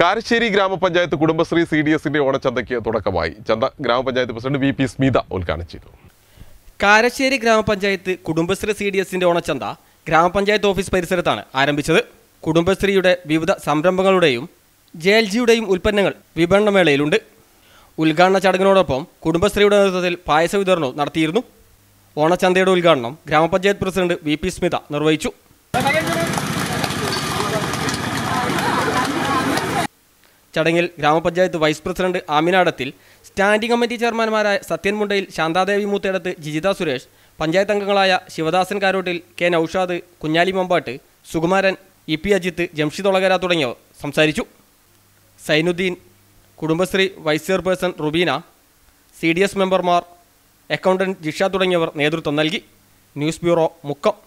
കാരശ്ശേരി ഗ്രാമപഞ്ചായത്ത് Kudumbashree C D എസിന്റെ ഓണച്ചന്തയ്ക്ക് തുടക്കമായി ചന്ത ഗ്രാമപഞ്ചായത്ത് പ്രസിഡന്റ് വി പി സ്മിത ഉദ്ഘാടനം ചെയ്തു കാരശ്ശേരി ഗ്രാമപഞ്ചായത്ത് കുടുംബശ്രീ സി ഡി എസിന്റെ ഓണച്ചന്ത ഗ്രാമപഞ്ചായത്ത് ഓഫീസ് പരിസരത്താണ് ആരംഭിച്ചത് കുടുംബശ്രീയുടെ വിവിധ സംരംഭങ്ങളുടെയും ജെ എൽ ജിയുടെയും ഉൽപ്പന്നങ്ങൾ വിപണനമേളയിലുണ്ട് ഉദ്ഘാടന ചടങ്ങിനോടൊപ്പം കുടുംബശ്രീയുടെ നേതൃത്വത്തിൽ പായസ വിതരണവും നടത്തിയിരുന്നു ഓണച്ചന്തയുടെ ഉദ്ഘാടനം ഗ്രാമപഞ്ചായത്ത് പ്രസിഡന്റ് വി പി സ്മിത നിർവഹിച്ചു ചടങ്ങിൽ ഗ്രാമപഞ്ചായത്ത് വൈസ് പ്രസിഡന്റ് ആമിനാടത്തിൽ സ്റ്റാൻഡിംഗ് കമ്മിറ്റി ചെയർമാൻമാരായ സത്യൻ മുണ്ടയിൽ ശാന്താദേവി മൂത്തേടത്ത് ജിജിത സുരേഷ് പഞ്ചായത്ത് അംഗങ്ങളായ Sivadasan Karottil K Noushad Kunhali Mambatt Sukumaran E P Ajith Jamshid Olakara തുടങ്ങിയവർ സംസാരിച്ചു Sainudheen Kudumbashree vice chairperson Rubeena C D S മെമ്പർമാർ അക്കൗണ്ടന്റ് ജിഷ തുടങ്ങിയവർ നേതൃത്വം നൽകി ന്യൂസ് ബ്യൂറോ മുക്കം